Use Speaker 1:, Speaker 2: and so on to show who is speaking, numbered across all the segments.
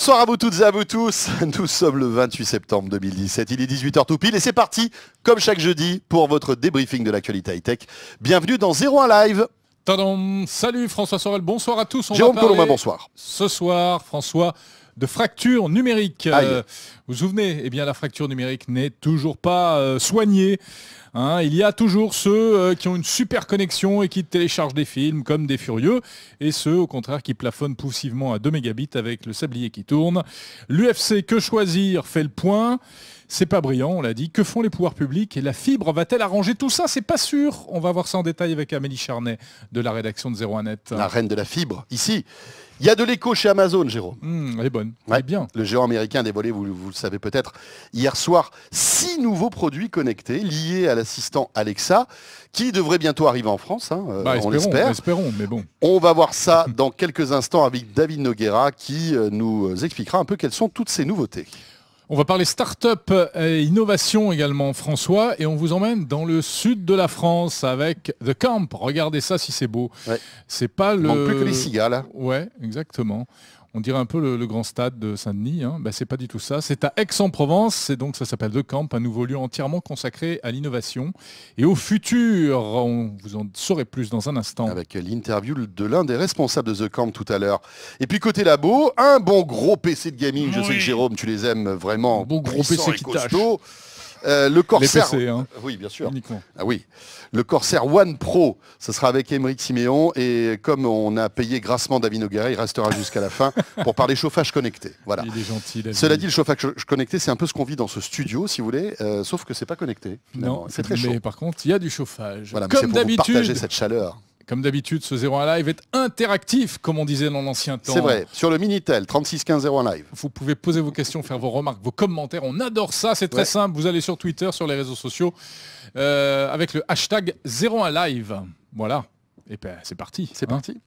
Speaker 1: Bonsoir à vous toutes et à vous tous. Nous sommes le 28 septembre 2017. Il est 18h tout pile et c'est parti, comme chaque jeudi, pour votre débriefing de l'actualité high-tech. Bienvenue dans 01 Live.
Speaker 2: Salut François Sorel, bonsoir à tous. Jérôme bonsoir. Ce soir, François, de fracture numérique. Euh, vous vous souvenez, eh bien, la fracture numérique n'est toujours pas euh, soignée. Hein, il y a toujours ceux euh, qui ont une super connexion et qui téléchargent des films comme des furieux, et ceux au contraire qui plafonnent poussivement à 2 mégabits avec le sablier qui tourne. L'UFC Que Choisir fait le point. C'est pas brillant, on l'a dit. Que font les pouvoirs publics Et la fibre va-t-elle arranger tout ça C'est pas sûr. On va voir ça en détail avec Amélie Charnet de la rédaction de 01net. La reine de la fibre, ici. Il y a de l'écho chez Amazon, Jérôme. Hmm, elle est bonne. Elle est bien. Le géant
Speaker 1: américain a dévoilé, vous, le savez peut-être, hier soir, six nouveaux produits connectés liés à l'assistant Alexa, qui devrait bientôt arriver en France. Hein, euh, bah, on l'espère.
Speaker 2: Espérons, mais bon.
Speaker 1: On va voir ça dans quelques instants avec David Noguera, qui euh, nous expliquera un peu quelles sont toutes
Speaker 2: ces nouveautés. On va parler start-up et euh, innovation également, François, et on vous emmène dans le sud de la France avec The Camp. Regardez ça si c'est beau. C'est pas le. plus que les cigales. Hein. Ouais, exactement on dirait un peu le, grand stade de Saint-Denis. Hein. Ben, c'est pas du tout ça. C'est à Aix-en-Provence. c'est donc, ça s'appelle The Camp, un nouveau lieu entièrement consacré à l'innovation et au futur. On vous en saurez plus dans un instant. Avec l'interview de
Speaker 1: l'un des responsables de The Camp tout à l'heure. Et puis, côté labo, un bon gros PC de gaming. Je sais que Jérôme, tu les aimes vraiment. Un bon gros PC qui Tâche. Euh, le Corsair. Hein. Oui, bien sûr. Ah le Corsair One Pro, ce sera avec Émeric Siméon. Et comme on a payé grassement David Noguera, il restera jusqu'à la fin pour parler chauffage connecté. Voilà. Cela dit, le chauffage connecté, c'est un peu ce qu'on vit dans ce studio, si vous voulez, euh, sauf que c'est pas connecté. Non, c'est très chaud. Mais par
Speaker 2: contre, il y a du chauffage. Voilà, Comme d'habitude. Partager cette chaleur. Comme d'habitude, ce 01 Live est interactif, comme on disait dans l'ancien temps. C'est vrai,
Speaker 1: sur le Minitel, 361501 Live.
Speaker 2: Vous pouvez poser vos questions, faire vos remarques, vos commentaires. On adore ça, c'est très simple. Vous allez sur Twitter, sur les réseaux sociaux, euh, avec le hashtag 01 Live. Voilà. Et ben, c'est parti. C'est hein. parti.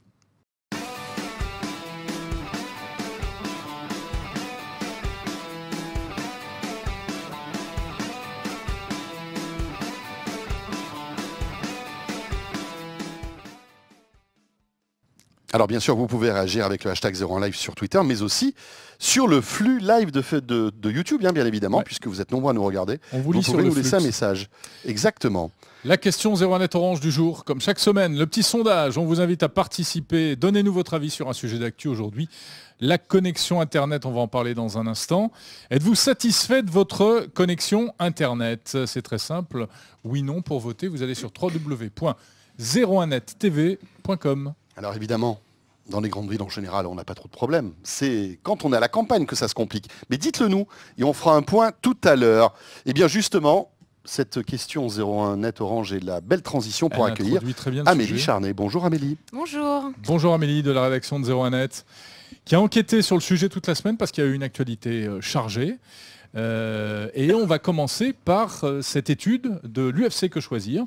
Speaker 1: Alors bien sûr, vous pouvez réagir avec le hashtag 01 en live sur Twitter, mais aussi sur le flux live de, de YouTube, hein, bien, évidemment, puisque vous êtes nombreux à nous regarder. On vous, vous pouvez nous laisser un message. Exactement.
Speaker 2: La question 01net Orange du jour, comme chaque semaine, le petit sondage, on vous invite à participer, donnez-nous votre avis sur un sujet d'actu aujourd'hui. La connexion Internet, on va en parler dans un instant. Êtes-vous satisfait de votre connexion Internet C'est très simple. Oui, non, pour voter, vous allez sur www.01nettv.com. Alors
Speaker 1: évidemment, dans les grandes villes en général, on n'a pas trop de problèmes. C'est quand on est à la campagne que ça se complique. Mais dites-le nous et on fera un point tout à l'heure. Et eh bien justement, cette question 01 Net Orange est la belle transition pour accueillir Amélie Charnay. Bonjour Amélie.
Speaker 3: Bonjour.
Speaker 2: Bonjour Amélie de la rédaction de 01 Net qui a enquêté sur le sujet toute la semaine parce qu'il y a eu une actualité euh, chargée. Euh, et on va commencer par euh, cette étude de l'UFC Que Choisir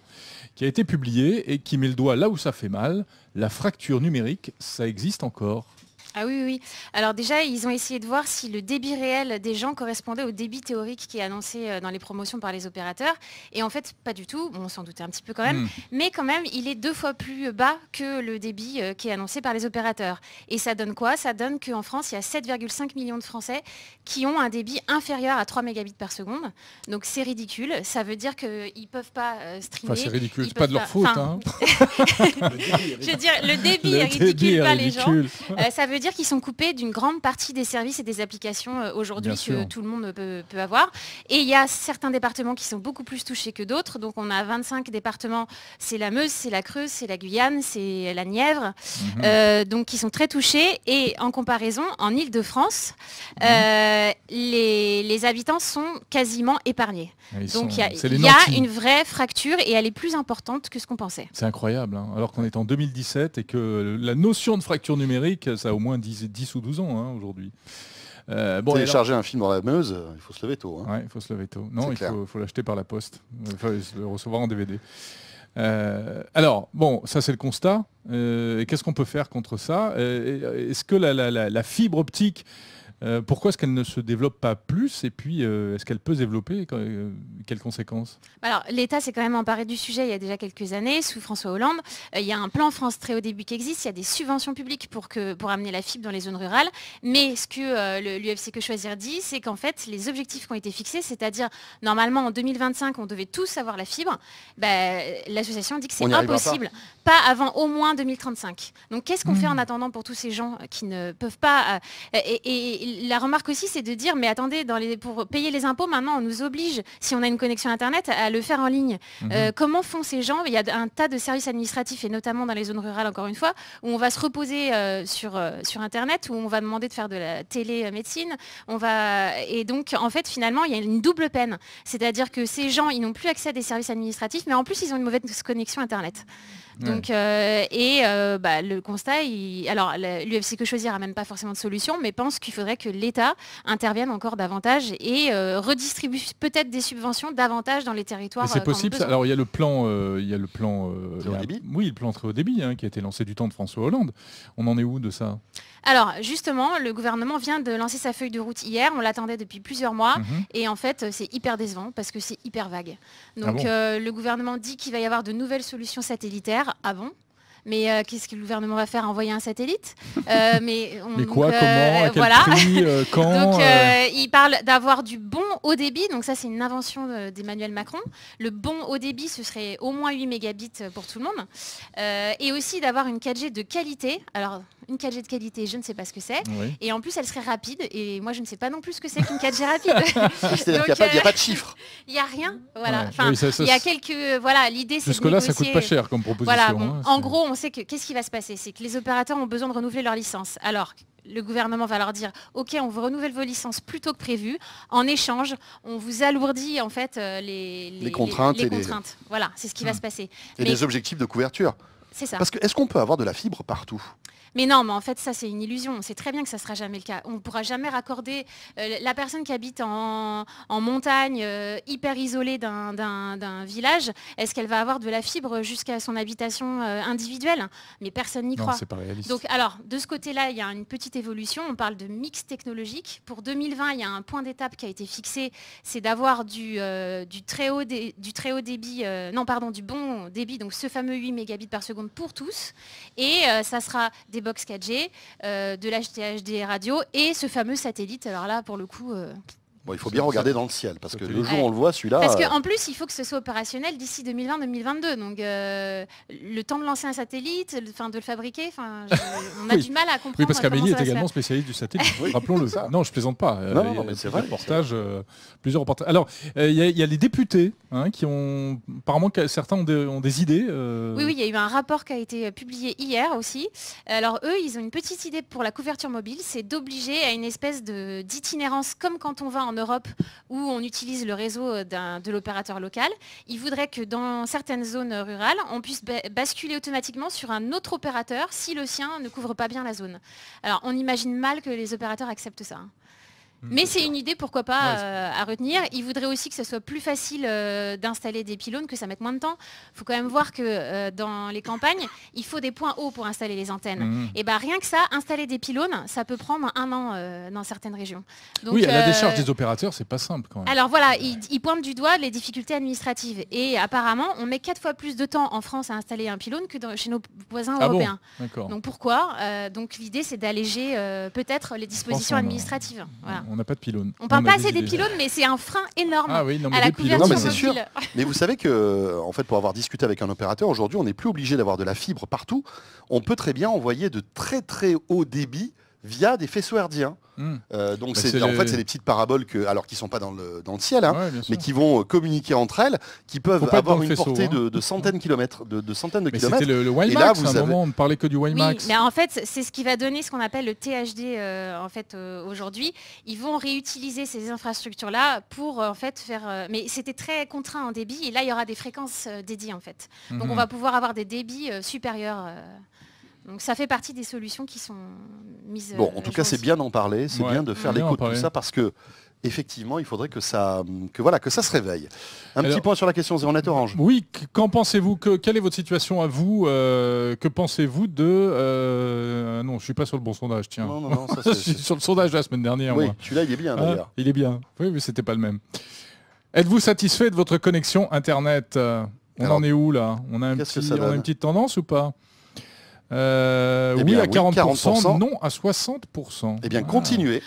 Speaker 2: qui a été publié et qui met le doigt là où ça fait mal, la fracture numérique, ça existe encore.
Speaker 3: Ah oui, oui. Alors déjà, ils ont essayé de voir si le débit réel des gens correspondait au débit théorique qui est annoncé euh, dans les promotions par les opérateurs. Et en fait, pas du tout. on s'en doutait un petit peu quand même. Hmm. Mais quand même, il est deux fois plus bas que le débit euh, qui est annoncé par les opérateurs. Et ça donne quoi Ça donne qu'en France, il y a 7,5 millions de Français qui ont un débit inférieur à 3 mégabits par seconde. Donc c'est ridicule. Ça veut dire qu'ils euh, ne peuvent pas streamer. c'est ridicule. pas de leur faute. Hein.
Speaker 2: Je
Speaker 3: veux dire, le débit, est ridicule, les gens. ça veut dire qu'ils sont coupés d'une grande partie des services et des applications euh, aujourd'hui que tout le monde peut, avoir. Et il y a certains départements qui sont beaucoup plus touchés que d'autres. Donc on a 25 départements, c'est la Meuse, c'est la Creuse, c'est la Guyane, c'est la Nièvre, mhm. euh, donc qui sont très touchés. Et en comparaison, en Ile-de-France, euh, mhm. les, habitants sont quasiment épargnés. donc il y, a, une vraie fracture et elle est plus importante que ce qu'on pensait.
Speaker 2: C'est incroyable, hein. alors qu'on est en 2017 et que la notion de fracture numérique, ça a au moins 10, ou 12 ans hein, aujourd'hui. Euh, Télécharger un film dans la Meuse, euh, il faut se lever tôt. Hein. il faut se lever tôt. Non, il faut, l'acheter par la poste, faut le recevoir en DVD. Euh, alors, bon, ça c'est le constat. et qu'est-ce qu'on peut faire contre ça Est-ce que la, fibre optique euh, pourquoi est-ce qu'elle ne se développe pas plus et puis euh, est-ce qu'elle peut se développer euh, Quelles conséquences
Speaker 3: Alors l'État s'est quand même emparé du sujet il y a déjà quelques années sous François Hollande. il y a un plan France très haut début qui existe, il y a des subventions publiques pour, que, pour amener la fibre dans les zones rurales. Mais ce que l'UFC Que Choisir dit, c'est qu'en fait les objectifs qui ont été fixés, c'est-à-dire normalement en 2025 on devait tous avoir la fibre, bah, l'association dit que c'est impossible. Pas. avant au moins 2035. Donc qu'est-ce qu'on fait hmm. en attendant pour tous ces gens qui ne peuvent pas... et la remarque aussi, c'est de dire, mais attendez, pour payer les impôts, maintenant, on nous oblige, si on a une connexion Internet, à le faire en ligne. Mhm. Euh, comment font ces gens Il y a un tas de services administratifs, et notamment dans les zones rurales, encore une fois, où on va se reposer euh, sur, euh, sur Internet, où on va demander de faire de la télémédecine. On va... Et donc, en fait, finalement, il y a une double peine. C'est-à-dire que ces gens, ils n'ont plus accès à des services administratifs, mais en plus, ils ont une mauvaise connexion Internet. Donc, euh, et euh, bah, le constat, alors l'UFC que choisir n'a même pas forcément de solution, mais pense qu'il faudrait que l'État intervienne encore davantage et euh, redistribue peut-être des subventions davantage dans les territoires. C'est possible. Alors
Speaker 2: il y a le plan, il y le plan très haut débit. Oui, le plan hein, qui a été lancé du temps de François Hollande. On en est où de ça
Speaker 3: alors justement, le gouvernement vient de lancer sa feuille de route hier, on l'attendait depuis plusieurs mois, mhm. et en fait c'est hyper décevant parce que c'est hyper vague. Ah Donc le gouvernement dit qu'il va y avoir de nouvelles solutions satellitaires, ah avant mais euh, qu'est-ce que le gouvernement va faire Envoyer un satellite mais, quoi, comment, quand il parle d'avoir du bon haut débit, donc ça c'est une invention euh, d'Emmanuel Macron. Le bon haut débit, ce serait au moins 8 mégabits pour tout le monde. Euh, et aussi d'avoir une 4G de qualité. Alors une 4G de qualité, je ne sais pas ce que c'est. Et en plus, elle serait rapide. Et moi, je ne sais pas non plus ce que c'est qu'une 4G rapide. Il n'y a, pas de euh, chiffre. Il n'y a rien. Voilà. il y a quelques. Euh, voilà, l'idée, c'est. Jusque-là, ça ça coûte pas cher comme euh, proposition. Voilà, hein, en gros, on sait que qu'est-ce qui va se passer C'est que les opérateurs ont besoin de renouveler leur licence. Alors, le gouvernement va leur dire OK, on vous renouvelle vos licences plus tôt que prévu. En échange, on vous alourdit en fait les, contraintes. Voilà, c'est ce qui va ah. se passer. Et Mais... les
Speaker 1: objectifs de couverture.
Speaker 3: C'est ça. Parce que est-ce
Speaker 1: qu'on peut avoir de la fibre partout
Speaker 3: mais non, mais en fait, ça, c'est une illusion. On sait très bien que ça ne sera jamais le cas. On ne pourra jamais raccorder euh, la personne qui habite en, montagne, euh, hyper isolée d'un village. Est-ce qu'elle va avoir de la fibre jusqu'à son habitation euh, individuelle Mais personne n'y croit. Donc, alors, de ce côté-là, il y a une petite évolution. On parle de mix technologique. Pour 2020, il y a un point d'étape qui a été fixé. C'est d'avoir du, très haut du très haut débit, non, pardon, du bon débit, donc ce fameux 8 mégabits par seconde pour tous. Et ça sera des box 4G, euh, de l'HTHD radio et ce fameux satellite. Alors là, pour le coup, euh,
Speaker 1: il faut bien regarder dans le ciel, parce que le jour on le voit, celui-là... Parce qu'en euh,
Speaker 3: plus, il faut que ce soit opérationnel d'ici 2020-2022. Donc, euh, le temps de lancer un satellite, de le fabriquer, on a du mal à comprendre. Oui, parce qu'Amélie est également
Speaker 2: spécialiste du satellite, rappelons-le. Non, je plaisante pas. Non, euh, mais c'est vrai. plusieurs reportages. Alors, il y, a les députés hein, qui ont... Apparemment, certains ont des, idées. Oui, oui,
Speaker 3: il y a eu un rapport qui a été publié hier aussi. Alors, eux, ils ont une petite idée pour la couverture mobile, c'est d'obliger à une espèce d'itinérance comme quand on va en Europe où on utilise le réseau euh, de l'opérateur local, il voudrait que dans certaines zones rurales, on puisse basculer automatiquement sur un autre opérateur si le sien ne couvre pas bien la zone. Alors on imagine mal que les opérateurs acceptent ça. Hein. Mm. Mais c'est une idée, pourquoi pas, euh, à retenir. Il voudrait aussi que ce soit plus facile euh, d'installer des pylônes, que ça mette moins de temps. Il faut quand même voir que euh, dans les campagnes, il faut des points hauts pour installer les antennes. Mm. Et bien rien que ça, installer des pylônes, ça peut prendre un an dans certaines régions. Donc, oui, à la décharge des
Speaker 2: opérateurs, c'est pas simple quand même. Alors
Speaker 3: voilà, ils pointent du doigt les difficultés administratives. Et apparemment, on met quatre fois plus de temps en France à installer un pylône que chez nos voisins ah européens. donc pourquoi Donc l'idée, c'est d'alléger peut-être les dispositions administratives. Voilà.
Speaker 2: On n'a pas de pylône.
Speaker 3: On parle pas assez des, pylônes, mais c'est un frein énorme ah oui, non, mais à la couverture mais sûr.
Speaker 1: mais vous savez que, en fait, pour avoir discuté avec un opérateur, aujourd'hui, on n'est plus obligé d'avoir de la fibre partout. On peut très bien envoyer de très très hauts débits via des faisceaux herdiens. Hmm. Euh, donc bah, en fait c'est des petites paraboles que alors qui sont pas dans le, ciel hein, mais qui vont euh, communiquer entre elles qui peuvent avoir une portée hein. de, centaines de kilomètres de, de le, et là vous à un moment on ne
Speaker 2: parlait que du WiMAX mais
Speaker 3: en fait c'est ce qui va donner ce qu'on appelle le THD euh, en fait aujourd'hui ils vont réutiliser ces infrastructures là pour en fait faire mais c'était très contraint en débit et là il y aura des fréquences dédiées en fait donc on mhm. va pouvoir avoir des débits supérieurs donc ça fait partie des solutions qui sont mises. Bon, euh, en tout cas, c'est bien
Speaker 1: d'en parler, c'est bien de faire l'écho de tout ça parce que effectivement, il faudrait que ça, voilà, que ça se réveille. Un petit point sur la question net Orange.
Speaker 2: Oui, qu'en pensez-vous que, Quelle est votre situation à vous euh, Que pensez-vous de euh, Non, je suis pas sur le bon sondage, tiens. Non, non, non, ça, je suis sur le sondage de la semaine dernière. Oui, celui-là, il est bien ah, d'ailleurs. il est bien. Oui, mais c'était pas le même. Êtes-vous satisfait de votre connexion Internet On en est où là on a une petite tendance ou pas euh, eh bien, oui, à 40%, non à 60%. Eh
Speaker 1: bien, continuez.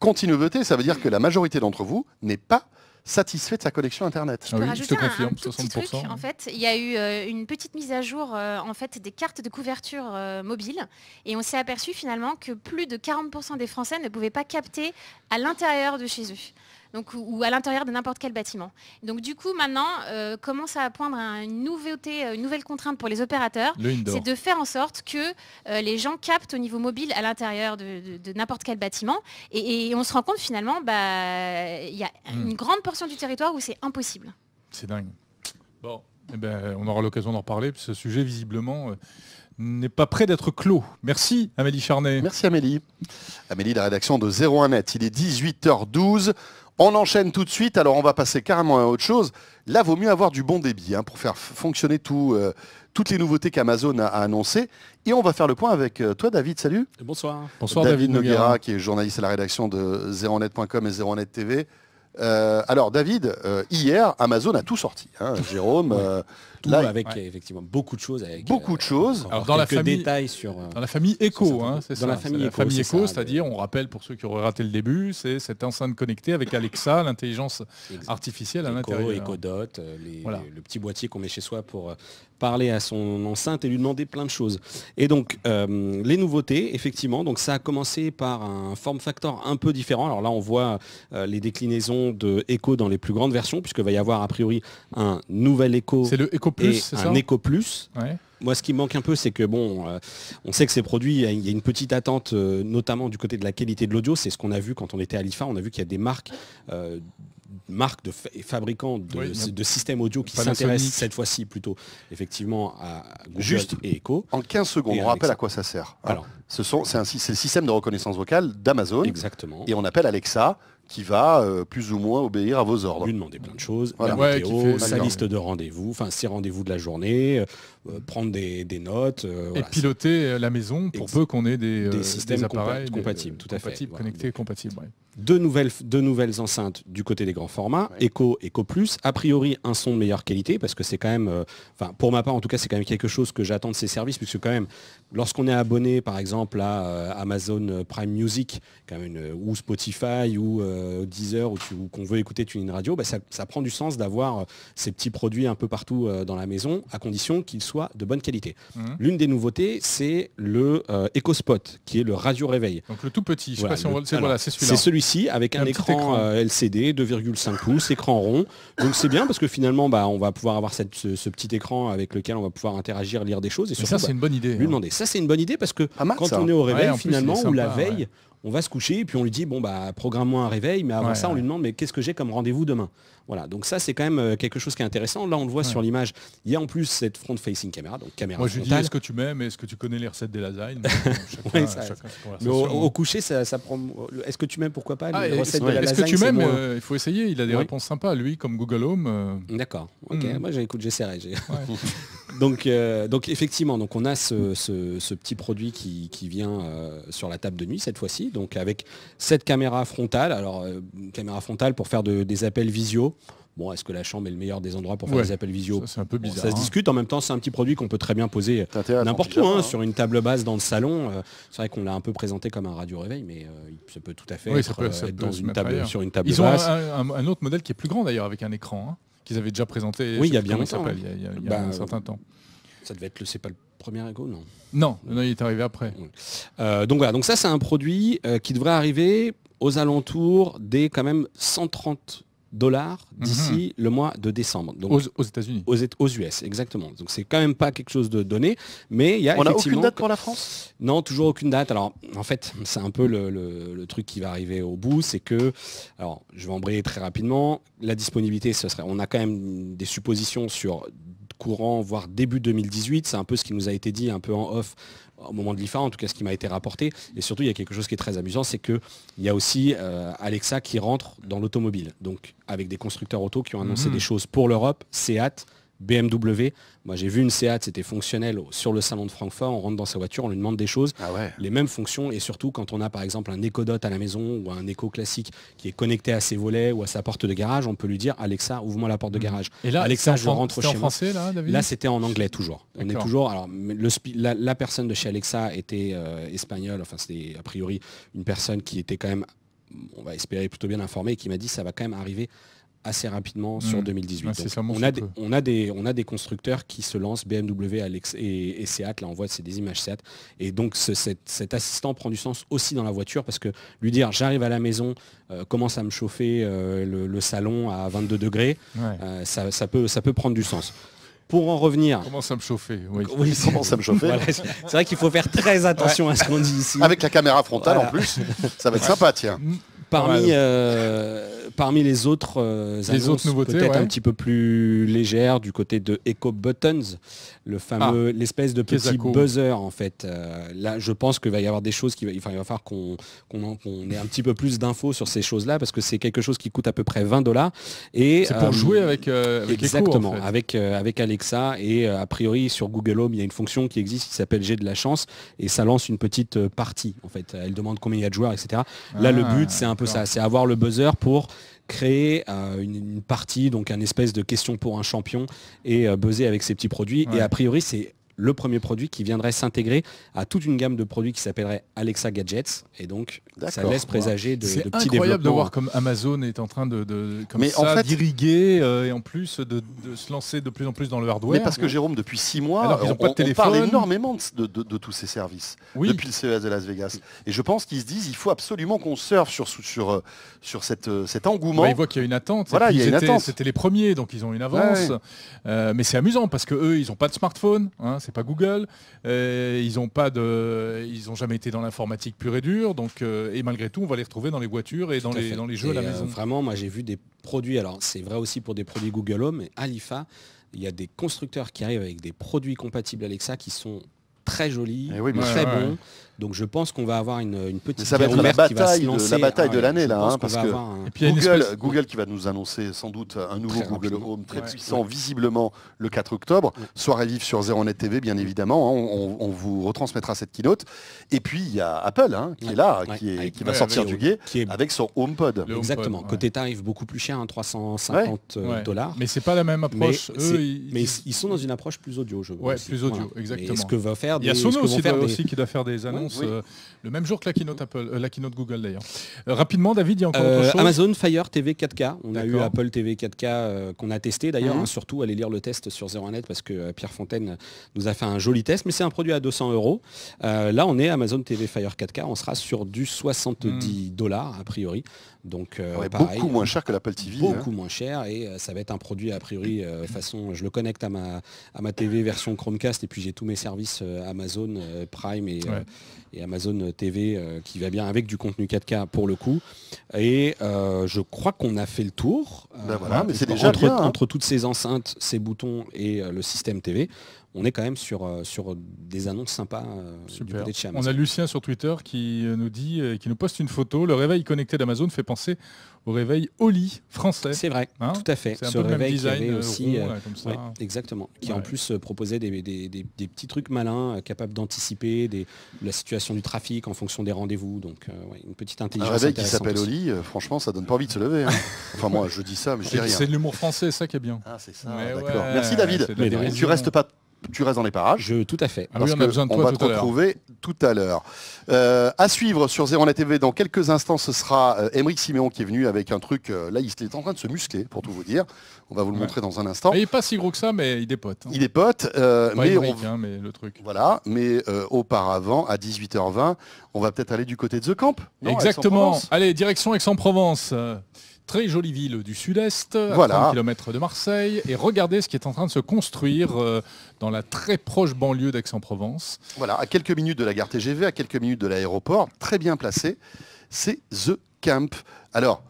Speaker 1: Continuez de voter, ça veut dire que la majorité d'entre vous n'est pas satisfait de sa collection Internet. Je te confirme, 60%. En
Speaker 3: fait, il y a eu euh, une petite mise à jour euh, en fait, des cartes de couverture mobile et on s'est aperçu finalement que plus de 40% des Français ne pouvaient pas capter à l'intérieur de chez eux ou, à l'intérieur de n'importe quel bâtiment. Donc du coup, maintenant, euh, commence à poindre une, nouveauté, euh, une nouvelle contrainte pour les opérateurs, c'est de faire en sorte que euh, les gens captent au niveau mobile à l'intérieur de, n'importe quel bâtiment. Et, on se rend compte finalement, bah, il y a hmm. une grande portion du territoire où c'est impossible.
Speaker 2: C'est dingue. Bon, eh ben, on aura l'occasion d'en reparler, ce sujet visiblement... n'est pas prêt d'être clos. Merci Amélie Charnay. Merci Amélie. Amélie, la rédaction de 01net. Il est 18h12.
Speaker 1: On enchaîne tout de suite, alors on va passer carrément à autre chose. Là, vaut mieux avoir du bon débit hein, pour faire fonctionner euh, toutes les nouveautés qu'Amazon a, annoncées. Et on va faire le point avec euh, toi, David. Salut. bonsoir. Bonsoir, David, Noguera, qui est journaliste à la rédaction de 0net.com et 0net TV. Euh, alors, David, hier, Amazon a tout sorti. Hein, Jérôme
Speaker 2: avec effectivement beaucoup de choses. Avec, euh, beaucoup de choses. dans la famille, détails sur. Euh, dans la famille Echo, hein, c'est ça. Dans la famille Echo, c'est-à-dire, on rappelle pour ceux qui auraient raté le début, c'est cette enceinte connectée avec Alexa, l'intelligence artificielle à l'intérieur. Echo Dot, euh, le petit boîtier
Speaker 4: qu'on met chez soi pour parler à son enceinte et lui demander plein de choses. Et donc, les nouveautés, effectivement, donc ça a commencé par un form factor un peu différent. Alors là, on voit les déclinaisons de Echo dans les plus grandes versions, puisque va y avoir a priori un nouvel Echo. C'est le Echo et un plus. Moi, ce qui me manque un peu, c'est que bon, euh, on sait que ces produits, il y a une petite attente, euh, notamment du côté de la qualité de l'audio. C'est ce qu'on a vu quand on était à l'IFA. On a vu qu'il y a des marques euh, marques de fabricants de, systèmes audio qui s'intéressent cette fois-ci plutôt effectivement à Google Juste et Echo. En 15 secondes, on rappelle à quoi ça sert. Hein.
Speaker 1: Alors, c'est le système de reconnaissance vocale d'Amazon. Exactement. Et on appelle Alexa qui
Speaker 4: va euh, plus ou moins obéir à vos ordres. Lui demander plein de choses, la sa liste de rendez-vous, enfin ses rendez-vous de la journée, euh, euh, prendre des, notes. et
Speaker 2: piloter la maison pour peu qu'on ait des, systèmes appareils compatibles, tout à fait. Connectés compatibles.
Speaker 4: Deux, nouvelles, deux nouvelles enceintes du côté des grands formats, ouais. Echo, Echo Plus, a priori un son de meilleure qualité parce que c'est quand même, enfin pour ma part en tout cas c'est quand même quelque chose que j'attends de ces services puisque quand même lorsqu'on est abonné par exemple à Amazon Prime Music quand même ou Spotify ou 10 heures ou, qu'on veut écouter une Radio, bah, ça, prend du sens d'avoir euh, ces petits produits un peu partout euh, dans la maison, à condition qu'ils soient de bonne qualité. Mhm. L'une des nouveautés, c'est le euh, EcoSpot, qui est le radio réveil. Donc le tout petit, je sais pas si on le, c'est, voilà, c'est celui-là. C'est celui-ci avec un, écran, LCD 2,5 pouces, écran rond. Donc c'est bien parce que finalement, bah, on va pouvoir avoir ce, petit écran avec lequel on va pouvoir interagir, lire des choses. Et ça, c'est bah, une bonne idée. Lui hein. Ça, c'est une bonne idée parce que quand on est au réveil, finalement, ou la veille, on va se coucher et puis on lui dit bon bah programme-moi un réveil, mais avant ça on lui demande mais qu'est-ce que j'ai comme rendez-vous demain. Voilà, donc ça c'est quand même euh, quelque chose qui est intéressant. Là on le voit sur l'image, il y a en plus cette front-facing caméra, donc caméra Moi, je dis est-ce que
Speaker 2: tu m'aimes, est-ce que tu connais les recettes des lasagnes mais au, hein.
Speaker 4: coucher ça, prend. Est-ce que tu m'aimes pourquoi pas ah, Est-ce que tu m'aimes euh, Il
Speaker 2: faut essayer. Il a des réponses sympas lui comme Google Home. Euh. D'accord. Ok. Mm. Moi j'écoute, j'essaierai.
Speaker 4: donc, euh, donc effectivement, donc on a ce, petit produit qui, vient euh, sur la table de nuit cette fois-ci, donc avec cette caméra frontale. Alors, euh, une caméra frontale pour faire des appels visio. Bon, est-ce que la chambre est le meilleur des endroits pour faire des appels visio C'est un peu bizarre. ça se hein. discute. En même temps, c'est un petit produit qu'on peut très bien poser n'importe où, hein, hein. sur une table basse dans le salon. c'est vrai qu'on l'a un peu présenté comme un radio réveil, mais ça peut tout à fait être, sur une table basse. Ils ont
Speaker 2: un, autre modèle qui est plus grand d'ailleurs, avec un écran qu'ils avaient déjà présenté. Oui, il y a bien un certain temps. Bah, ça devait être le, c'est pas le premier Ego, non Non, il est arrivé après.
Speaker 4: Euh, donc voilà, donc ça c'est un produit euh, qui devrait arriver aux alentours des quand même 130 dollars d'ici mhm. le mois de décembre. Donc, aux, États-Unis. Aux, aux, US, exactement. Donc c'est quand même pas quelque chose de donné, mais il y a On n'a aucune date pour la France Non, toujours aucune date. Alors en fait, c'est un peu le, truc qui va arriver au bout, c'est que, alors je vais embrayer très rapidement, la disponibilité, ce serait, on a quand même des suppositions sur courant, voire début 2018, c'est un peu ce qui nous a été dit un peu en off au moment de l'IFA, en tout cas ce qui m'a été rapporté. Et surtout, il y a quelque chose qui est très amusant, c'est qu'il y a aussi euh, Alexa qui rentre dans l'automobile. Donc avec des constructeurs auto qui ont annoncé mhm. des choses pour l'Europe, Seat, BMW. Moi, j'ai vu une Seat, c'était fonctionnel sur le salon de Francfort. On rentre dans sa voiture, on lui demande des choses, ah les mêmes fonctions. Et surtout, quand on a par exemple un éco-dot à la maison ou un éco classique qui est connecté à ses volets ou à sa porte de garage, on peut lui dire Alexa, ouvre-moi la porte de mm. garage. Et là, Alexa, je rentre chez moi. là, c'était en anglais toujours. On est toujours. Alors, la, personne de chez Alexa était euh, espagnole. Enfin, c'était a priori une personne qui était quand même on va espérer plutôt bien informée, qui m'a dit ça va quand même arriver assez rapidement sur 2018. on, a des, on, a des, on, a des, constructeurs qui se lancent, BMW Alex et, Seat, là on voit c'est des images Seat. Et donc cet, assistant prend du sens aussi dans la voiture parce que lui dire j'arrive à la maison, euh, commence à me chauffer euh, le, salon à 22 degrés, euh, ça, peut, ça peut prendre du sens
Speaker 2: pour en revenir. Commence à me chauffer. Oui, me chauffer. c'est vrai qu'il faut faire très attention
Speaker 4: à ce qu'on dit ici. Avec la caméra frontale en plus, ça va être sympa, tiens. Parmi, parmi les autres euh, les peut-être un petit peu plus légères du côté de Echo Buttons, le fameux, ah, l'espèce de petit buzzer en fait. Euh, là, je pense qu'il va y avoir des choses qui, enfin, il va falloir qu'on ait un petit peu plus d'infos sur ces choses-là parce que c'est quelque chose qui coûte à peu près 20 dollars. Et c'est pour euh, jouer avec, exactement avec avec Alexa et a priori sur Google Home, il y a une fonction qui existe qui s'appelle J'ai de la chance et ça lance une petite partie en fait. Elle demande combien il y a de joueurs, etc. Là, le ah, but, c'est un peu ça, c'est avoir le buzzer pour créer euh, une, partie, donc un espèce de question pour un champion et euh, buzzer avec ses petits produits. Et a priori, c'est le premier produit qui viendrait s'intégrer à toute une gamme de produits qui s'appellerait Alexa Gadgets. Et donc, ça laisse présager de, petits développements. C'est incroyable de voir
Speaker 2: comme Amazon est en train de, de comme ça, euh, et en plus de, se lancer de plus en plus dans le hardware. Mais parce que Jérôme, depuis six mois, ils on, pas de parle énormément
Speaker 1: de, tous ces services depuis le CES de Las Vegas. Et je pense qu'ils se disent, il faut absolument qu'on surfe sur, sur, sur euh, cette, euh,
Speaker 2: cet engouement. Il bah, ils voient qu'il y a une attente. Voilà, il C'était les premiers, donc ils ont une avance. mais c'est amusant parce qu'eux, ils n'ont pas de smartphone. Hein, c'est pas Google. Euh, ils n'ont pas de, ils ont jamais été dans l'informatique pure et dure. Donc euh, et malgré tout, on va les retrouver dans les voitures et dans les, dans les, jeux à la euh, maison.
Speaker 4: vraiment, moi j'ai vu des produits. Alors c'est vrai aussi pour des produits Google Home, et Alifa, il y a des constructeurs qui arrivent avec des produits compatibles Alexa qui sont très joli, eh très bon. Donc je pense qu'on va avoir une, petite. la bataille, de, ah l'année là, hein, parce, que
Speaker 1: Google, qui va nous annoncer sans doute un nouveau Google Home très puissant, visiblement le 4 octobre. Soirée vive sur ZeroNet TV, bien évidemment. Hein. on, vous retransmettra cette keynote. Et puis il y a Apple hein, qui est là, qui, va sortir du guet avec son HomePod. Exactement.
Speaker 4: Côté tarif beaucoup
Speaker 2: plus cher, 350
Speaker 4: euh, dollars. Mais c'est pas la même approche. Mais, ils
Speaker 2: sont dans une approche plus audio, je. Ouais, plus audio, exactement. Ce que va faire il y a Sono aussi, qui doit faire des annonces euh, le même jour que la keynote Apple, euh, la keynote Google d'ailleurs. Euh, rapidement, David, il y a encore Amazon
Speaker 4: Fire TV 4K. On a eu Apple TV 4K qu'on a testé d'ailleurs. Mhm. Hein, surtout, allez lire le test sur 01net parce que Pierre Fontaine nous a fait un joli test. Mais c'est un produit à 200 euros. Là, on est Amazon TV Fire 4K. On sera sur du 70 mhm. dollars a priori. Donc beaucoup moins cher que l'Apple TV. Hein. Beaucoup moins cher et ça va être un produit a priori façon. Je le connecte à ma à ma TV version Chromecast et puis j'ai tous mes services Amazon euh, Prime et, euh, Amazon TV euh, qui va bien avec du contenu 4K pour le coup. Et je crois qu'on a fait le tour. Ben c'est hein. entre, toutes ces enceintes, ces boutons et le système TV on est quand même sur, sur des annonces sympas du côté de chez On a Lucien
Speaker 2: sur Twitter qui nous dit, qui nous poste une photo. Le réveil connecté d'Amazon fait penser au réveil Oli français. C'est vrai, hein tout à fait. Ce réveil aussi,
Speaker 4: exactement, qui en plus euh, proposait des, petits trucs malins, euh, capables d'anticiper la situation du trafic en fonction des rendez-vous. Donc euh, une petite
Speaker 1: intelligence. Un réveil qui s'appelle Oli, franchement, ça donne pas envie de se lever. Hein. enfin moi, je dis ça, mais je dis rien. C'est
Speaker 2: l'humour français, ça qui est bien. Ah c'est ça. D'accord. Merci David. Tu restes
Speaker 1: pas tu restes dans les parages. Je, tout à fait. Ah on, va te retrouver tout à l'heure. A euh, à suivre sur Zéro TV dans quelques instants, ce sera euh, Émeric Siméon qui est venu avec un truc. Euh, là, il est en train de se muscler, pour tout vous dire. On va vous le montrer dans un instant. Mais il
Speaker 2: n'est pas si gros que ça, mais il dépote.
Speaker 1: Hein. Il dépote. mais,
Speaker 2: hein, mais le truc.
Speaker 1: Voilà. Mais auparavant, à 18h20, on va peut-être aller du côté de The Camp. Exactement.
Speaker 2: Allez, direction Aix-en-Provence. Très jolie ville du sud-est, à 30 km de Marseille. Et regardez ce qui est en train de se construire euh, dans la très proche banlieue d'Aix-en-Provence.
Speaker 1: Voilà, à quelques minutes de la gare TGV, à quelques minutes de l'aéroport, très bien placé, c'est The Camp. Alors,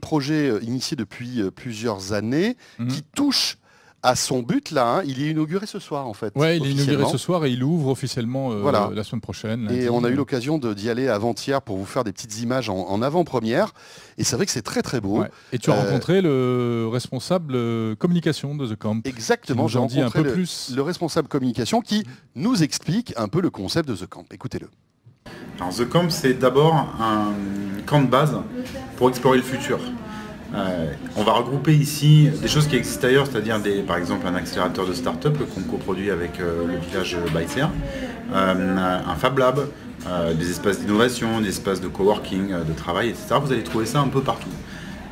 Speaker 1: projet euh, initié depuis euh, plusieurs années, mhm. qui touche à son but là. Hein, il est inauguré ce soir en fait. Ouais, il est inauguré ce
Speaker 2: soir et il ouvre officiellement euh, la semaine prochaine. Et on a eu
Speaker 1: l'occasion d'y aller avant-hier pour vous faire des petites images en, avant-première. Et c'est vrai que c'est très très beau. Et tu as euh, rencontré
Speaker 2: le responsable euh, communication de The Camp. Exactement, j'ai rencontré un peu plus.
Speaker 1: le responsable communication qui nous explique un peu le concept de The
Speaker 2: Camp. Écoutez-le.
Speaker 5: Alors The Camp, c'est d'abord un camp de base pour explorer le futur. Euh, on va regrouper ici des choses qui existent ailleurs, c'est-à-dire par exemple un accélérateur de start-up qu'on coproduit avec euh, le village Baïser, euh, un Fab Lab, des espaces d'innovation, des espaces de coworking, de travail, etc. Vous allez trouver ça un peu partout.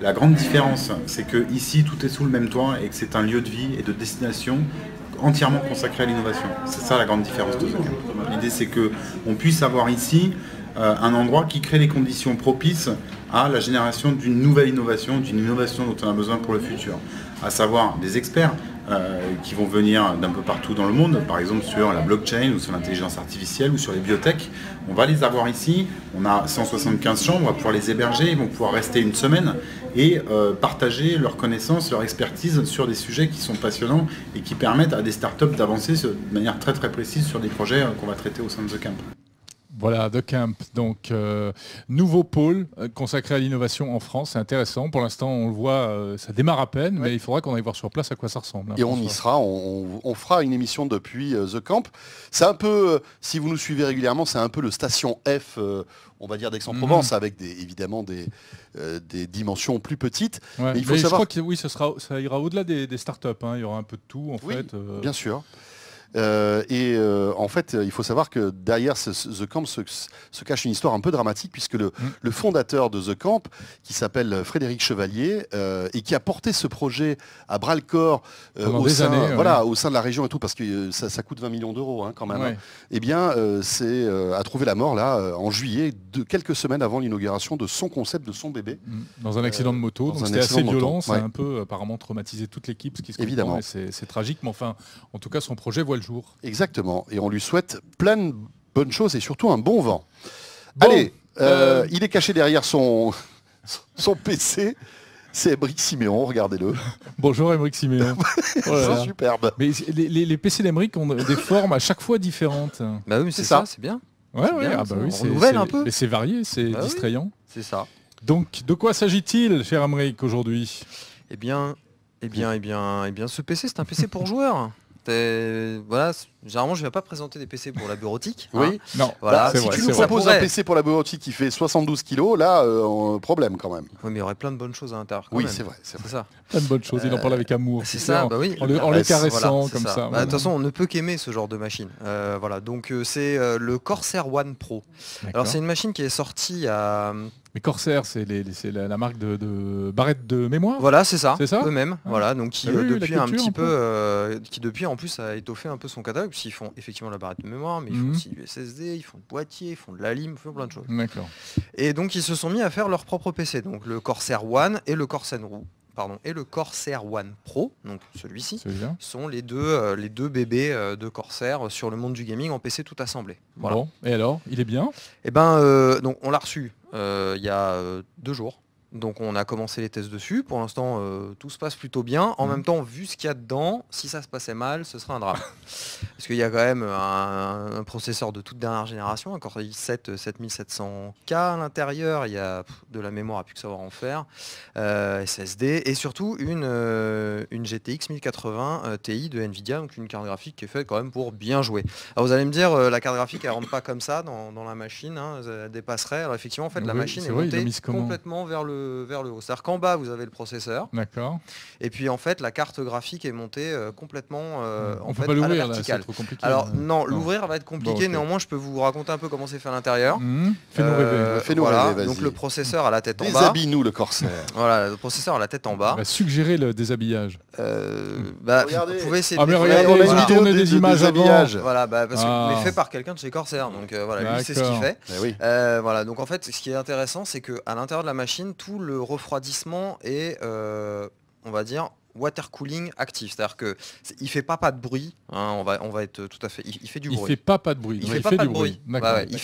Speaker 5: La grande différence, c'est que ici tout est sous le même toit et que c'est un lieu de vie et de destination entièrement consacré à l'innovation. C'est ça la grande différence de L'idée c'est que on puisse avoir ici un endroit qui crée les conditions propices à la génération d'une nouvelle innovation, d'une innovation dont on a besoin pour le futur, à savoir des experts euh, qui vont venir d'un peu partout dans le monde, par exemple sur la blockchain ou sur l'intelligence artificielle ou sur les biotech. On va les avoir ici, on a 175 chambres, on va pouvoir les héberger, ils vont pouvoir rester une semaine et euh, partager leurs connaissances, leur expertise sur des sujets qui sont passionnants et qui permettent à des startups d'avancer de manière très très précise sur des projets euh, qu'on va traiter au sein de The Camp. Voilà,
Speaker 2: The Camp, donc euh, nouveau pôle euh, consacré à l'innovation en France, c'est intéressant. Pour l'instant, on le voit, euh, ça démarre à peine, mais il faudra qu'on aille voir sur place à quoi ça ressemble. Hein, Et on y
Speaker 1: sera, on, fera une émission depuis The Camp. C'est un peu, si vous nous suivez régulièrement, c'est un peu le station F, on va dire d'Aix-en-Provence, mhm. avec évidemment des, des dimensions plus petites. il faut savoir... Je crois
Speaker 2: que oui, ça ira au-delà des, startups, hein. il y aura un peu de tout en fait. Bien
Speaker 1: sûr. Euh, et euh, en fait, il faut savoir que derrière ce, The Camp se, cache une histoire un peu dramatique, puisque le, mm. fondateur de The Camp, qui s'appelle Frédéric Chevalier, euh, et qui a porté ce projet à bras le corps au, sein, voilà, au sein de la région et tout, parce que ça, coûte 20 millions d'euros hein, quand même, hein. eh bien, c'est a trouvé la mort là en juillet, quelques semaines avant l'inauguration de son concept, de son bébé. Mm. Dans un accident de moto, donc c'était assez violent, ça a un
Speaker 2: peu apparemment traumatisé toute l'équipe, ce qui se Évidemment. C'est tragique, mais enfin, en tout cas, son projet voit jour.
Speaker 1: Exactement. Et on lui souhaite plein de bonnes choses et surtout un bon vent. Allez, euh, euh, il est caché derrière son, son PC. C'est Emric Siméon, regardez-le.
Speaker 2: Bonjour Emric Siméon. C'est
Speaker 1: superbe. Mais
Speaker 2: les, PC d'Emric ont des formes à chaque fois différentes. Bah oui, c'est ça, c'est bien. Ouais, ouais, un peu. Mais c'est varié, c'est bah distrayant. c'est ça. Donc, de quoi s'agit-il, cher Emric
Speaker 6: aujourd'hui Eh bien, eh bien, eh bien, eh bien, ce PC, c'est un PC pour joueurs. Voilà, généralement, je ne vais pas présenter des PC pour la bureautique. Hein. Oui. Non. Voilà. Bah, si tu nous
Speaker 1: proposes un PC pour la bureautique qui fait 72 kilos, là, euh, euh, problème quand même. Oui, mais il y aurait plein de bonnes choses à
Speaker 6: l'intérieur. Oui, c'est vrai. c'est ça. Plein de bonnes choses.
Speaker 2: Il en parle euh, avec amour. C'est ça, bah oui. En, les bah, caressant comme ça. Bah, de toute façon,
Speaker 6: on ne peut qu'aimer ce genre de machine. voilà, donc c'est le Corsair One Pro. Alors c'est une machine qui est sortie à mais Corsair, c'est la, marque de, barrette barrettes de mémoire. Voilà, c'est ça. ça Eux-mêmes. Ah. Voilà, donc qui ah euh, depuis un petit peu, euh, qui depuis en plus a étoffé un peu son catalogue puisqu'ils font effectivement la barrette de mémoire, mais ils font mhm. aussi du SSD, ils font le boîtier, ils font de la ils font plein de choses. D'accord. Et donc ils se sont mis à faire leur propre PC, donc le Corsair One et le Corsair pardon, et le Corsair One Pro, donc celui-ci, sont les deux, euh, les deux bébés de Corsair sur le monde du gaming en PC tout assemblé. Voilà. Bon, et alors, il est bien Eh ben, donc on l'a reçu euh, il y a euh, deux jours. Donc on a commencé les tests dessus. Pour l'instant, euh, tout se passe plutôt bien. En mhm. même temps, vu ce qu'il y a dedans, si ça se passait mal, ce serait un drame. Parce qu'il y a quand même un, processeur de toute dernière génération, un Core 7 7700K à l'intérieur. Il y a de la mémoire à plus que savoir en faire, euh, SSD et surtout une, euh, une GTX 1080 Ti de Nvidia, donc une carte graphique qui est faite quand même pour bien jouer. Alors vous allez me dire, la carte graphique elle rentre pas comme ça dans, la machine, hein, elle dépasserait. Alors effectivement, en fait, la machine est, montée complètement vers le euh, vers le haut. C'est-à-dire qu'en bas, vous avez le processeur. D'accord. Et puis en fait, la carte graphique est montée complètement en fait, à trop compliqué, Alors non, l'ouvrir va être compliqué. Néanmoins, je peux vous raconter un peu comment c'est fait à l'intérieur. Mmh. nous rêver. Euh, voilà. Donc le processeur à la tête en bas. Déshabille-nous le corsaire. voilà, le processeur à la tête en bas.
Speaker 2: suggérer le déshabillage. Euh, bah, vous pouvez essayer ah, regardez, on des, images déshabillage. Voilà, bah, parce que est ah. fait
Speaker 6: par quelqu'un de chez corsaires. Donc voilà, lui c'est ce qu'il fait. Eh voilà, donc en fait, ce qui est intéressant, c'est que à l'intérieur de la machine, tout le refroidissement est, euh, on va dire, water cooling actif, c'est-à-dire que il fait pas pas de bruit. Hein, on va on va être tout à fait. Il, fait du bruit. Il fait pas pas de bruit. Il, fait,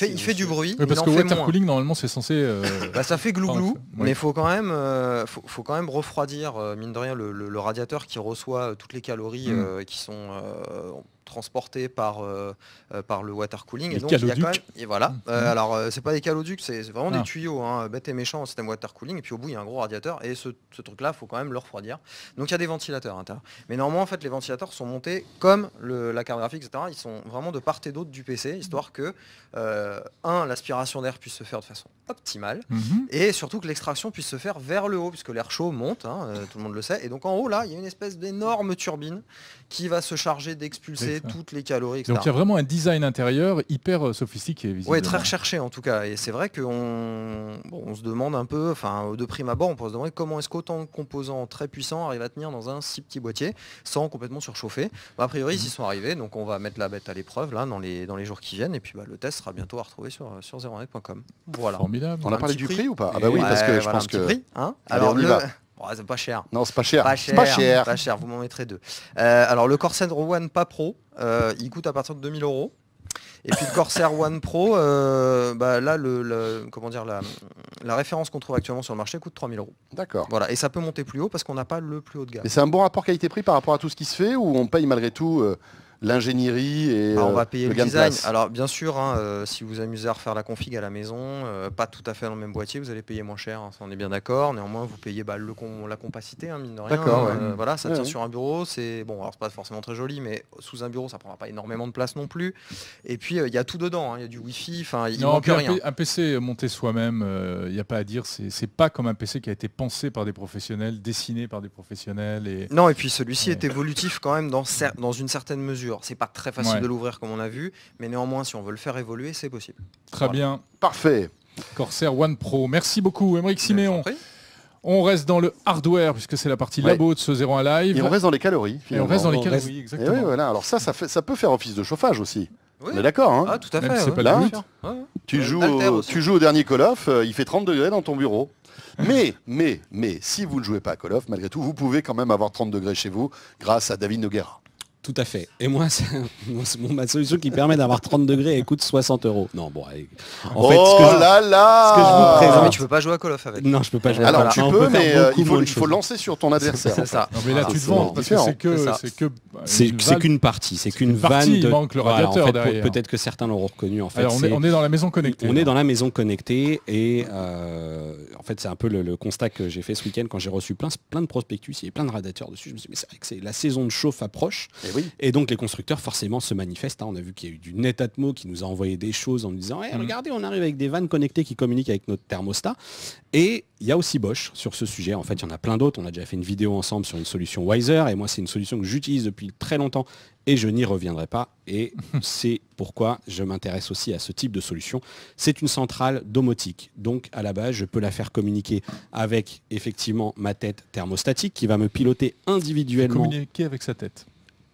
Speaker 6: il fait du bruit. parce que water cooling
Speaker 2: normalement c'est censé. Euh, bah, ça fait glouglou,
Speaker 6: mais il faut quand même euh, faut, quand même refroidir mine de rien le, radiateur qui reçoit toutes les calories mm. qui sont Transporté par, euh, euh, par le water cooling. et donc, et voilà. Mmh. Euh, alors, c'est pas des caloducs, c'est vraiment des ah. tuyaux, hein, bêtes et méchant c'est système water cooling. Et puis au bout, il y a un gros radiateur. Et ce, truc-là, faut quand même le refroidir. Donc, il y a des ventilateurs à Mais normalement, en fait, les ventilateurs sont montés comme la carte graphique, etc. Ils sont vraiment de part et d'autre du PC, histoire que, un, l'aspiration d'air puisse se faire de façon optimale, mhm. et surtout que l'extraction puisse se faire vers le haut, puisque l'air chaud monte, hein, euh, tout le monde le sait, et donc en haut, là, il y a une espèce d'énorme turbine qui va se charger d'expulser toutes les calories, Donc il y a vraiment
Speaker 2: un design intérieur hyper euh, sophistiqué, Oui, très recherché
Speaker 6: en tout cas, et c'est vrai qu'on on se demande un peu, enfin, de prime abord, on peut se demander comment est-ce qu'autant de composants très puissants arrivent à tenir dans un si petit boîtier sans complètement surchauffer. Bah, a priori, ils y mhm. sont arrivés, donc on va mettre la bête à l'épreuve, là, dans les, dans les jours qui viennent, et puis bah, le test sera bientôt à retrouver sur, euh, sur Voilà. On a parlé du prix, ou pas Ah bah oui, parce que je pense que. Hein. Alors, oh, c'est pas cher. Non, c'est pas cher. Pas cher. Pas cher. Vous m'en mettrez deux. Euh, alors, le Corsair One pas pro, euh, il coûte à partir de 2000 euros. Et puis le Corsair One Pro, euh, bah, là, le, comment dire, la, la référence qu'on trouve actuellement sur le marché coûte 3000 euros. D'accord. Voilà, et ça peut monter plus haut parce qu'on n'a pas le plus haut de gamme. Et c'est
Speaker 1: un bon rapport qualité-prix par rapport à tout ce qui se fait ou on paye malgré tout l'ingénierie et ah, on va euh, payer le, design. Alors
Speaker 6: bien sûr, hein, euh, si vous amusez à refaire la config à la maison, euh, pas tout à fait dans le même boîtier, vous allez payer moins cher, hein, on est bien d'accord. Néanmoins, vous payez bah, le la compacité, hein, mine de rien. Voilà, ça tient sur un bureau, c'est bon, alors c'est pas forcément très joli, mais sous un bureau, ça prendra pas énormément de place non plus. Et puis il y a tout dedans, hein, il y a du wifi, enfin il manque rien.
Speaker 2: Un, PC monté soi-même, il n'y a pas à dire, c'est pas comme un PC qui a été pensé par des professionnels, dessiné par des professionnels. Et... Non, et
Speaker 6: puis celui-ci est évolutif quand même dans, dans une certaine mesure. C'est pas très facile de l'ouvrir comme on a vu, mais néanmoins, si on veut le faire évoluer, c'est possible. Très bien.
Speaker 2: Parfait. Corsair One Pro. Merci beaucoup, Émeric Siméon. On reste dans le hardware puisque c'est la partie labo de ce 01 live. Et on reste dans les calories. on reste dans les calories, voilà.
Speaker 1: Alors ça, ça, fait, ça peut faire office de chauffage aussi. On est d'accord. Hein. Ah, tout à fait. Pas Là, tu, joues au, tu joues au dernier Call of, euh, il fait 30 degrés dans ton bureau. Mais, mais, mais, si vous ne jouez pas à Call of, malgré tout, vous pouvez quand même avoir 30 degrés chez vous grâce à David Noguera.
Speaker 4: Tout à fait. Et moi, c'est ma solution qui permet d'avoir 30 degrés et coûte 60 euros. Non, bon, en fait, ce que, oh là là vous présente... tu peux
Speaker 6: pas jouer à Call of avec. Non, je peux pas jouer Alors, à Alors, tu peux, mais euh, il, faut, lancer sur ton adversaire. C'est ça. Non, mais là, tu te vends, parce que c'est que... C'est bah, qu'une
Speaker 4: partie, c'est qu'une vanne Il manque le radiateur Peut-être que certains l'auront reconnu, en fait. Alors, on, est, on est dans la maison connectée. On est dans la maison connectée, et euh, en fait, c'est un peu le constat que j'ai fait ce week-end quand j'ai reçu plein de prospectus, il y avait plein de radiateurs dessus. Je me suis dit, mais c'est vrai que la saison de chauffe approche. Et donc les constructeurs forcément se manifestent. Hein. On a vu qu'il y a eu du Netatmo qui nous a envoyé des choses en nous disant hey, eh, mhm. regardez, on arrive avec des vannes connectées qui communiquent avec notre thermostat. Et il y a aussi Bosch sur ce sujet. En fait, il y en a plein d'autres. On a déjà fait une vidéo ensemble sur une solution Wiser. Et moi, c'est une solution que j'utilise depuis très longtemps et je n'y reviendrai pas. Et c'est pourquoi je m'intéresse aussi à ce type de solution. C'est une centrale domotique. Donc à la base, je peux la faire communiquer avec effectivement ma tête thermostatique qui va me piloter individuellement.
Speaker 2: Communiquer avec sa tête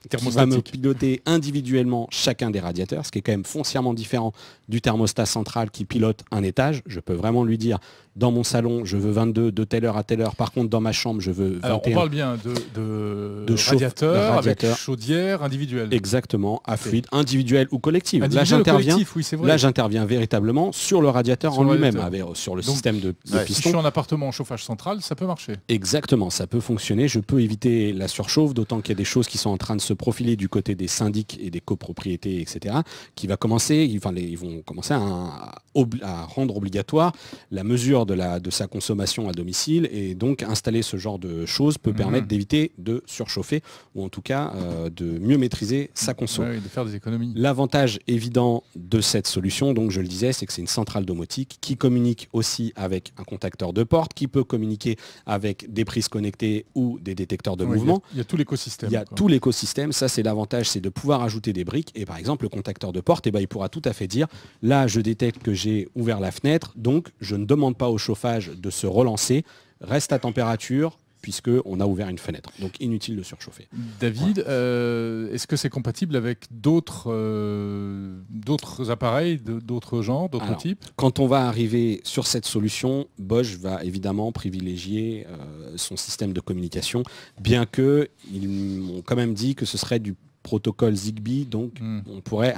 Speaker 2: qui va me
Speaker 4: piloter individuellement chacun des radiateurs, ce qui est quand même foncièrement différent du thermostat central qui pilote un étage. Je peux vraiment lui dire, dans mon salon, je veux 22 de telle heure à telle heure. Par contre, dans ma chambre, je veux 21. on parle
Speaker 2: bien de, de, radiateur, avec chaudière individuelle.
Speaker 4: Exactement, à fluide, individuelle ou collectif. là, j'interviens véritablement sur le radiateur en lui-même, euh, sur le système de, piston. Si je
Speaker 2: suis en appartement en chauffage central, ça peut marcher.
Speaker 4: Exactement, ça peut fonctionner. Je peux éviter la surchauffe, d'autant qu'il y a des choses qui sont en train de se profiler du côté des syndics et des copropriétés, etc., qui va commencer, enfin, ils vont commencer à, rendre obligatoire la mesure de, la, de sa consommation à domicile. Et donc, installer ce genre de choses peut mhm. permettre d'éviter de surchauffer, ou en tout cas euh, de mieux maîtriser sa consommation. de faire des économies. L'avantage évident de cette solution, donc je le disais, c'est que c'est une centrale domotique qui communique aussi avec un contacteur de porte, qui peut communiquer avec des prises connectées ou des détecteurs de mouvement.
Speaker 2: Il y, a tout l'écosystème. Il y tout
Speaker 4: l'écosystème ça c'est l'avantage, c'est de pouvoir ajouter des briques. Et par exemple, le contacteur de porte, et eh ben, il pourra tout à fait dire, là je détecte que j'ai ouvert la fenêtre, donc je ne demande pas au chauffage de se relancer, reste à température, puisqu'on a ouvert une fenêtre. Donc inutile de surchauffer.
Speaker 2: David, euh, est-ce que c'est compatible avec d'autres euh, d'autres appareils, d'autres genres, d'autres types Quand
Speaker 4: on va arriver sur cette solution, Bosch va évidemment privilégier euh, son système de communication, bien qu'ils m'ont quand même dit que ce serait du protocole Zigbee, donc hmm. on, pourrait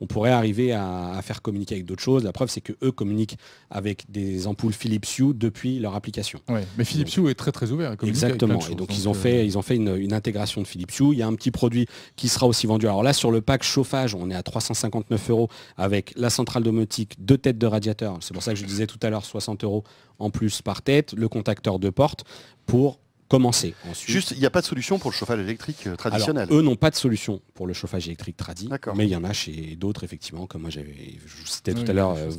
Speaker 4: on pourrait arriver à, faire communiquer avec d'autres choses. La preuve, c'est que eux communiquent avec des ampoules Philips Hue depuis leur application. mais
Speaker 2: Philips Hue est très très ouvert. Exactement. et donc, ils ont fait, euh,
Speaker 4: ils ont fait une, une, intégration de Philips Hue. Il y a un petit produit qui sera aussi vendu. Alors là, sur le pack chauffage, on est à 359 euros avec la centrale domotique, deux têtes de radiateur. C'est pour ça que je disais tout à l'heure 60 euros en plus par tête, le contacteur de porte pour commencer. Ensuite,
Speaker 1: Juste, il n'y a pas de solution pour le chauffage électrique euh, traditionnel.
Speaker 4: eux n'ont pas de solution pour le chauffage électrique traditionnel. mais il y en a chez d'autres effectivement, comme moi j'avais, je citais tout à l'heure euh,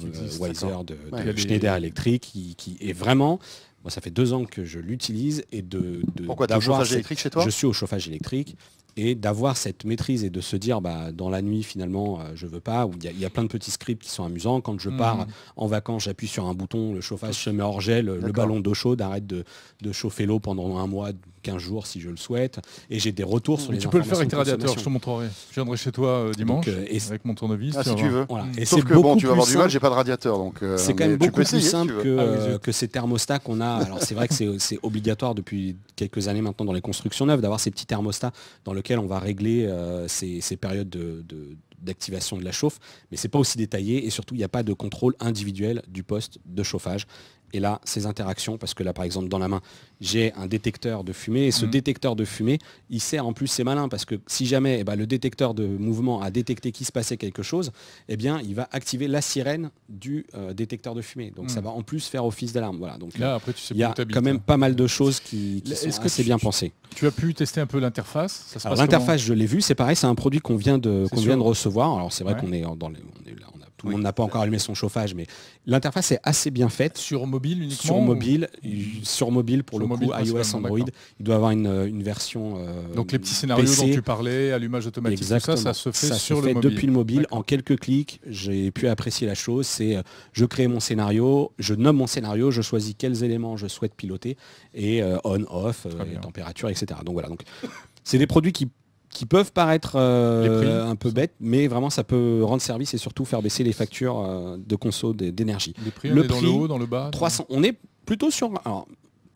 Speaker 4: de, Schneider Electric, qui, est vraiment moi, ça fait deux ans que je l'utilise et de, Pourquoi tu chauffage électrique chez toi Je suis au chauffage électrique et d'avoir cette maîtrise et de se dire bah, dans la nuit finalement euh, je veux pas, il y, a plein de petits scripts qui sont amusants. Quand je pars mhm. en vacances, j'appuie sur un bouton, le chauffage se met hors gel, le ballon d'eau chaude arrête de, chauffer l'eau pendant un mois, 15 jours si je le souhaite. Et j'ai des retours sur les Tu peux le faire avec tes radiateurs, je te
Speaker 2: montrerai. Je viendrai chez toi euh, dimanche euh, et avec mon tournevis. Ah, si tu veux. Et Sauf que bon, tu vas avoir du mal, j'ai pas de radiateur. donc C'est quand même beaucoup plus simple que, ah, que ces thermostats qu'on a. Alors c'est vrai que c'est
Speaker 4: obligatoire depuis quelques années maintenant dans les constructions neuves d'avoir ces petits thermostats dans le on va régler euh, ces, périodes d'activation de la chauffe, mais c'est pas aussi détaillé et surtout il n'y a pas de contrôle individuel du poste de chauffage et là, ces interactions, parce que là, par exemple, dans la main, j'ai un détecteur de fumée, et ce mhm. détecteur de fumée, il sert en plus, c'est malin, parce que si jamais eh ben, le détecteur de mouvement a détecté qu'il se passait quelque chose, eh bien, il va activer la sirène du euh, détecteur de fumée. Donc, ça mhm. va en plus faire office d'alarme. Voilà. Donc, là, euh, après, tu sais il y a quand même hein. pas mal de choses qui, Est-ce que c'est bien pensé
Speaker 2: Tu as pu tester un peu l'interface L'interface,
Speaker 4: je l'ai vu, c'est pareil, c'est un produit qu'on vient, de, qu'on vient de recevoir. Alors, c'est vrai qu'on est dans les, tout le monde n'a pas encore allumé son chauffage, mais l'interface est assez bien faite. Sur mobile uniquement Sur mobile, sur mobile pour le coup, ah, iOS, Android, il doit avoir une, version. Euh, Donc les petits scénarios dont tu
Speaker 2: parlais, allumage automatique, tout ça, ça se fait Depuis le
Speaker 4: mobile, en quelques clics, j'ai pu apprécier la chose. C'est euh, je crée mon scénario, je nomme mon scénario, je choisis quels éléments je souhaite piloter et euh, on, off, température, etc. Donc voilà. Donc c'est des produits qui qui peuvent paraître euh, un peu bêtes, mais vraiment ça peut rendre service et surtout faire baisser les factures euh, de conso d'énergie. Le prix, dans le haut, dans le bas 300, On est plutôt sur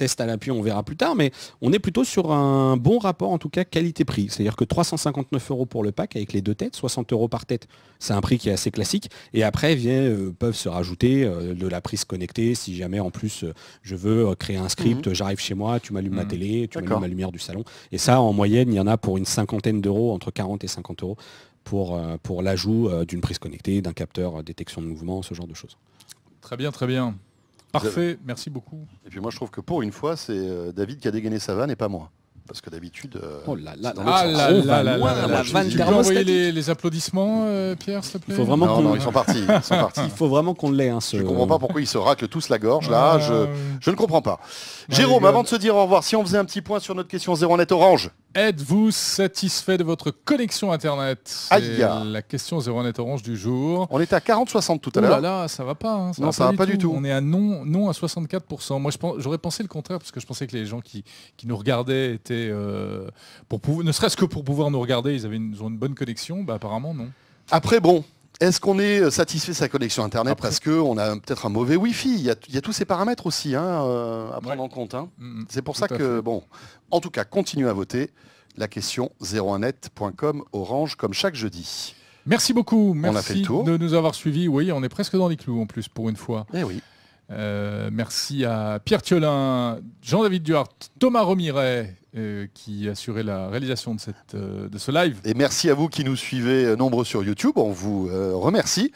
Speaker 4: test à l'appui, on verra plus tard, mais on est plutôt sur un bon rapport en tout cas qualité-prix. C'est-à-dire que 359 euros pour le pack avec les deux têtes, 60 euros par tête, c'est un prix qui est assez classique. Et après vient, euh, peuvent se rajouter euh, de la prise connectée si jamais en plus euh, je veux créer un script, mhm. j'arrive chez moi, tu m'allumes ma mhm. télé, tu m'allumes la lumière du salon. Et ça, en moyenne, il y en a pour une cinquantaine d'euros, entre 40 et 50 euros pour, pour l'ajout d'une prise connectée, d'un capteur détection de mouvement, ce genre de
Speaker 2: choses. Très bien, très bien. Parfait, merci beaucoup.
Speaker 1: Et puis moi, je trouve que pour une fois, c'est euh, David qui a dégainé sa vanne et pas moi. Parce que d'habitude. Euh, oh là là, là ah là
Speaker 2: les, applaudissements, euh, Pierre, s'il te plaît Il faut vraiment non, non, ils sont partis. Ils sont partis. Il faut vraiment
Speaker 1: qu'on l'ait. Hein, Je ne comprends pas pourquoi ils se raclent tous la gorge, là. Je, ah. ne comprends pas. Jérôme, avant de se dire au revoir, si on faisait un petit point sur notre question 0 net orange
Speaker 2: Êtes-vous satisfait de votre connexion Internet C'est La question 01 Orange du jour. On était à 40-60 tout à l'heure. là là, ça va pas. Hein, non, ça pas va pas du tout. On est à non, non à 64%. Moi, j'aurais pensé le contraire, parce que je pensais que les gens qui, nous regardaient étaient... Euh, pour ne serait-ce que pour pouvoir nous regarder, ils, avaient ont une bonne connexion. Bah, apparemment, non.
Speaker 1: Après, bon, est-ce qu'on est euh, satisfait de sa connexion Internet parce qu'on a peut-être un mauvais Wi-Fi il y, a, tous ces paramètres aussi hein, euh, à prendre en compte. Hein. Mm, mm. C'est pour ça que, bon, en tout cas, continuez à voter. La question 01net.com Orange, comme chaque jeudi.
Speaker 2: Merci beaucoup. Merci on a fait le tour. de nous avoir suivis. Oui, on est presque dans les clous en plus pour une fois. Eh oui. Euh, merci à Pierre Thiolin, Jean-David Duart, Thomas Romiret euh, qui assurait la réalisation de, cette, euh, de ce live. Et merci
Speaker 1: à vous qui nous suivez nombreux sur YouTube. On vous remercie.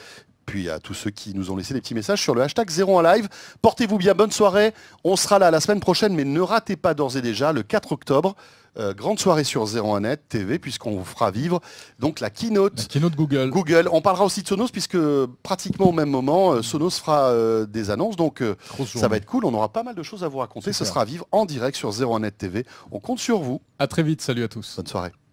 Speaker 1: Puis à tous ceux qui nous ont laissé des petits messages sur le hashtag 01 live. Portez-vous bien, bonne soirée. On sera là la semaine prochaine, mais ne ratez pas d'ores et déjà le 4 octobre. Euh, grande soirée sur 01net TV, puisqu'on vous fera vivre donc la keynote, Google. Google. On parlera aussi de Sonos, puisque pratiquement au même moment, euh, Sonos fera euh, des annonces. Donc ça va être cool. On aura pas mal de choses à vous raconter. Ce sera à vivre en direct sur 01net TV. On compte sur vous. À très vite. Salut à tous. Bonne soirée.